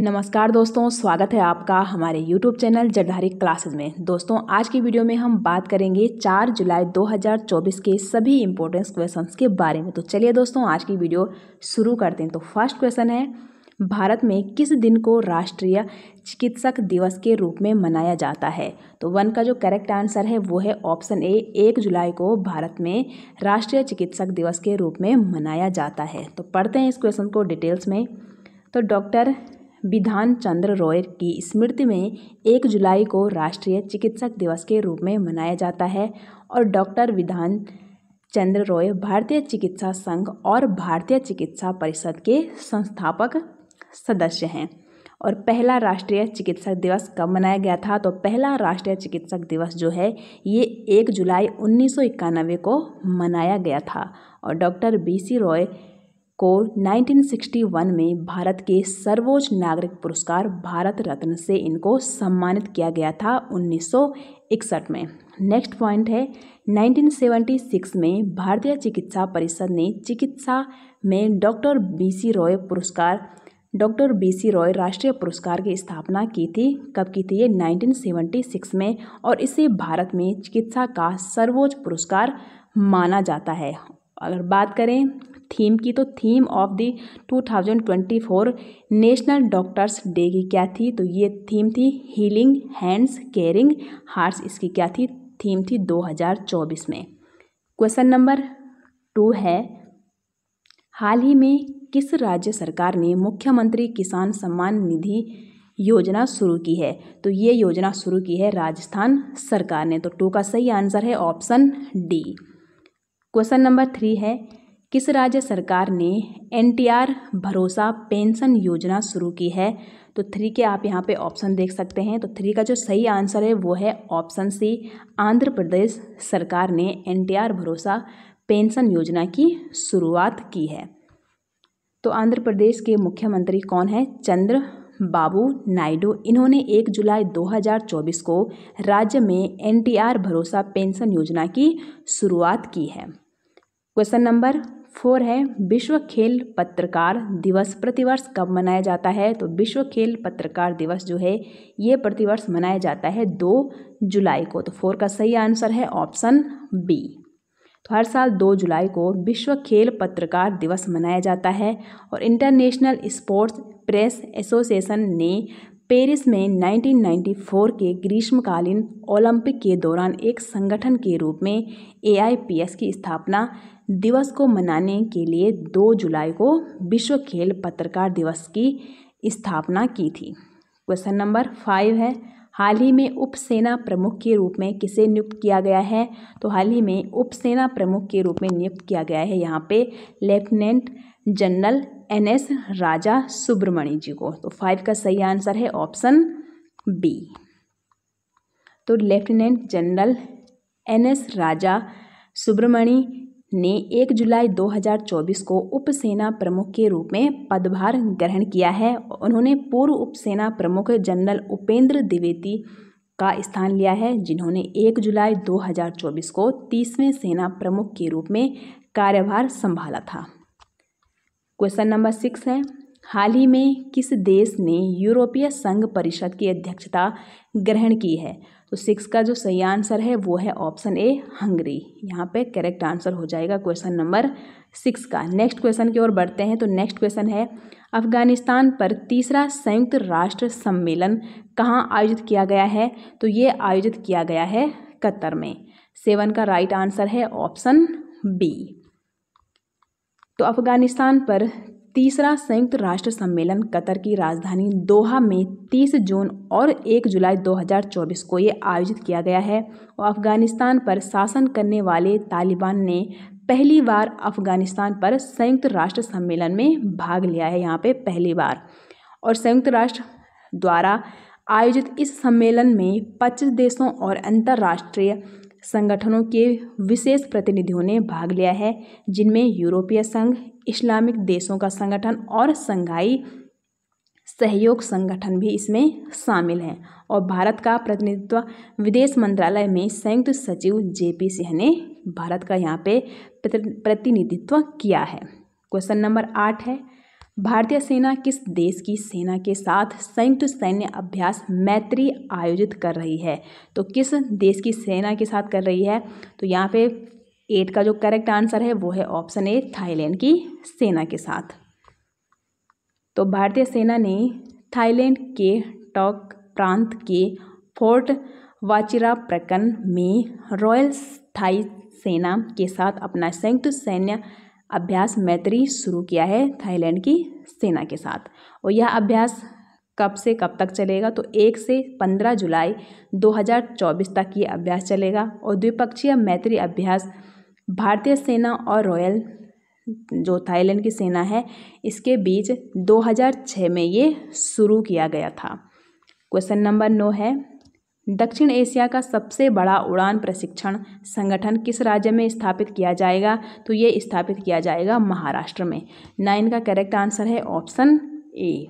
नमस्कार दोस्तों स्वागत है आपका हमारे YouTube चैनल जड़धारी क्लासेस में दोस्तों आज की वीडियो में हम बात करेंगे 4 जुलाई 2024 के सभी इम्पोर्टेंस क्वेश्चंस के बारे में तो चलिए दोस्तों आज की वीडियो शुरू करते हैं तो फर्स्ट क्वेश्चन है भारत में किस दिन को राष्ट्रीय चिकित्सक दिवस के रूप में मनाया जाता है तो वन का जो करेक्ट आंसर है वो है ऑप्शन ए एक जुलाई को भारत में राष्ट्रीय चिकित्सक दिवस के रूप में मनाया जाता है तो पढ़ते हैं इस क्वेश्चन को डिटेल्स में तो डॉक्टर विधान चंद्र रॉय की स्मृति में एक जुलाई को राष्ट्रीय चिकित्सक दिवस के रूप में मनाया जाता है और डॉक्टर विधान चंद्र रॉय भारतीय चिकित्सा संघ और भारतीय चिकित्सा परिषद के संस्थापक सदस्य हैं और पहला राष्ट्रीय चिकित्सक दिवस कब मनाया गया था तो पहला राष्ट्रीय चिकित्सक दिवस जो है ये एक जुलाई उन्नीस को मनाया गया था और डॉक्टर बी सी रॉय को 1961 में भारत के सर्वोच्च नागरिक पुरस्कार भारत रत्न से इनको सम्मानित किया गया था 1961 में नेक्स्ट पॉइंट है 1976 में भारतीय चिकित्सा परिषद ने चिकित्सा में डॉक्टर बीसी रॉय पुरस्कार डॉक्टर बीसी रॉय राष्ट्रीय पुरस्कार की स्थापना की थी कब की थी ये 1976 में और इसे भारत में चिकित्सा का सर्वोच्च पुरस्कार माना जाता है अगर बात करें थीम की तो theme of the 2024 National Doctors' Day की क्या थी तो ये थीम थी हीलिंग हैंड्स केयरिंग हार्ट्स इसकी क्या थी थीम थी 2024 में क्वेश्चन नंबर टू है हाल ही में किस राज्य सरकार ने मुख्यमंत्री किसान सम्मान निधि योजना शुरू की है तो ये योजना शुरू की है राजस्थान सरकार ने तो टू का सही आंसर है option D question number three है किस राज्य सरकार ने एन भरोसा पेंशन योजना शुरू की है तो थ्री के आप यहाँ पे ऑप्शन देख सकते हैं तो थ्री का जो सही आंसर है वो है ऑप्शन सी आंध्र प्रदेश सरकार ने एन भरोसा पेंशन योजना की शुरुआत की है तो आंध्र प्रदेश के मुख्यमंत्री कौन है चंद्र बाबू नायडू इन्होंने एक जुलाई 2024 को राज्य में एनटीआर भरोसा पेंशन योजना की शुरुआत की है क्वेश्चन नंबर फोर है विश्व खेल पत्रकार दिवस प्रतिवर्ष कब मनाया जाता है तो विश्व खेल पत्रकार दिवस जो है ये प्रतिवर्ष मनाया जाता है दो जुलाई को तो फोर का सही आंसर है ऑप्शन बी तो हर साल दो जुलाई को विश्व खेल पत्रकार दिवस मनाया जाता है और इंटरनेशनल स्पोर्ट्स प्रेस एसोसिएशन ने पेरिस में 1994 के ग्रीष्मकालीन ओलंपिक के दौरान एक संगठन के रूप में एआईपीएस की स्थापना दिवस को मनाने के लिए 2 जुलाई को विश्व खेल पत्रकार दिवस की स्थापना की थी क्वेश्चन नंबर फाइव है हाल ही में उप सेना प्रमुख के रूप में किसे नियुक्त किया गया है तो हाल ही में उपसेना प्रमुख के रूप में नियुक्त किया गया है यहाँ पे lieutenant general N S Raja Subramani ji को तो फाइव का सही आंसर है ऑप्शन बी तो lieutenant general N S Raja Subramani ने 1 जुलाई 2024 को उपसेना प्रमुख के रूप में पदभार ग्रहण किया है उन्होंने पूर्व उपसेना प्रमुख जनरल उपेंद्र द्विवेदी का स्थान लिया है जिन्होंने 1 जुलाई 2024 को तीसवें सेना प्रमुख के रूप में कार्यभार संभाला था क्वेश्चन नंबर सिक्स है हाल ही में किस देश ने यूरोपीय संघ परिषद की अध्यक्षता ग्रहण की है तो सिक्स का जो सही आंसर है वो है ऑप्शन ए हंगरी यहाँ पे करेक्ट आंसर हो जाएगा क्वेश्चन नंबर सिक्स का नेक्स्ट क्वेश्चन की ओर बढ़ते हैं तो नेक्स्ट क्वेश्चन है अफगानिस्तान पर तीसरा संयुक्त राष्ट्र सम्मेलन कहाँ आयोजित किया गया है तो ये आयोजित किया गया है कतर में सेवन का राइट आंसर है ऑप्शन बी तो अफगानिस्तान पर तीसरा संयुक्त राष्ट्र सम्मेलन कतर की राजधानी दोहा में 30 जून और 1 जुलाई 2024 को ये आयोजित किया गया है और अफगानिस्तान पर शासन करने वाले तालिबान ने पहली बार अफगानिस्तान पर संयुक्त राष्ट्र सम्मेलन में भाग लिया है यहाँ पे पहली बार और संयुक्त राष्ट्र द्वारा आयोजित इस सम्मेलन में पच्चीस देशों और अंतर्राष्ट्रीय संगठनों के विशेष प्रतिनिधियों ने भाग लिया है जिनमें यूरोपीय संघ इस्लामिक देशों का संगठन और संघाई सहयोग संगठन भी इसमें शामिल हैं और भारत का प्रतिनिधित्व विदेश मंत्रालय में संयुक्त सचिव जे पी सिंह ने भारत का यहाँ पे प्रतिनिधित्व किया है क्वेश्चन नंबर आठ है भारतीय सेना किस देश की सेना के साथ संयुक्त सैन्य अभ्यास मैत्री आयोजित कर रही है तो किस देश की सेना के साथ कर रही है तो यहाँ पे एट का जो करेक्ट आंसर है वो है ऑप्शन ए थाईलैंड की सेना के साथ तो भारतीय सेना ने थाईलैंड के टॉक प्रांत के फोर्ट वाचिरा प्रकन में रॉयल थाई सेना के साथ अपना संयुक्त सैन्य अभ्यास मैत्री शुरू किया है थाईलैंड की सेना के साथ और यह अभ्यास कब से कब तक चलेगा तो एक से पंद्रह जुलाई 2024 तक ये अभ्यास चलेगा और द्विपक्षीय मैत्री अभ्यास भारतीय सेना और रॉयल जो थाईलैंड की सेना है इसके बीच 2006 में ये शुरू किया गया था क्वेश्चन नंबर नौ है दक्षिण एशिया का सबसे बड़ा उड़ान प्रशिक्षण संगठन किस राज्य में स्थापित किया जाएगा तो ये स्थापित किया जाएगा महाराष्ट्र में नाइन का करेक्ट आंसर है ऑप्शन ए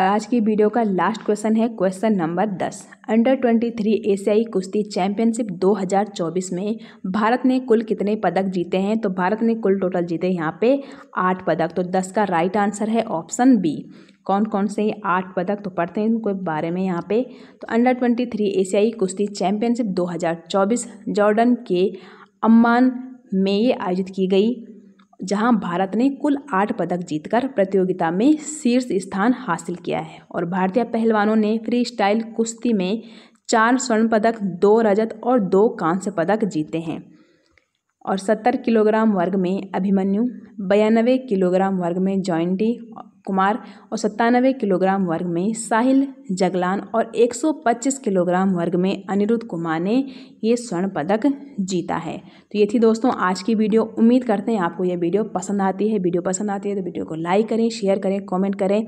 आज की वीडियो का लास्ट क्वेश्चन है क्वेश्चन नंबर दस अंडर ट्वेंटी थ्री एशियाई कुश्ती चैंपियनशिप 2024 में भारत ने कुल कितने पदक जीते हैं तो भारत ने कुल टोटल जीते यहाँ पे आठ पदक तो दस का राइट आंसर है ऑप्शन बी कौन कौन से आठ पदक तो पढ़ते हैं उनके बारे में यहाँ पे तो अंडर ट्वेंटी थ्री एशियाई कुश्ती चैंपियनशिप 2024 जॉर्डन के अम्मान में ये आयोजित की गई जहाँ भारत ने कुल आठ पदक जीतकर प्रतियोगिता में शीर्ष स्थान हासिल किया है और भारतीय पहलवानों ने फ्री स्टाइल कुश्ती में चार स्वर्ण पदक दो रजत और दो कांस्य पदक जीते हैं और सत्तर किलोग्राम वर्ग में अभिमन्यु बयानवे किलोग्राम वर्ग में जॉइंटी कुमार और सत्तानवे किलोग्राम वर्ग में साहिल जगलान और 125 किलोग्राम वर्ग में अनिरुद्ध कुमार ने ये स्वर्ण पदक जीता है तो ये थी दोस्तों आज की वीडियो उम्मीद करते हैं आपको ये वीडियो पसंद आती है वीडियो पसंद आती है तो वीडियो को लाइक करें शेयर करें कॉमेंट करें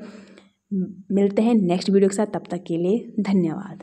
मिलते हैं नेक्स्ट वीडियो के साथ तब तक के लिए धन्यवाद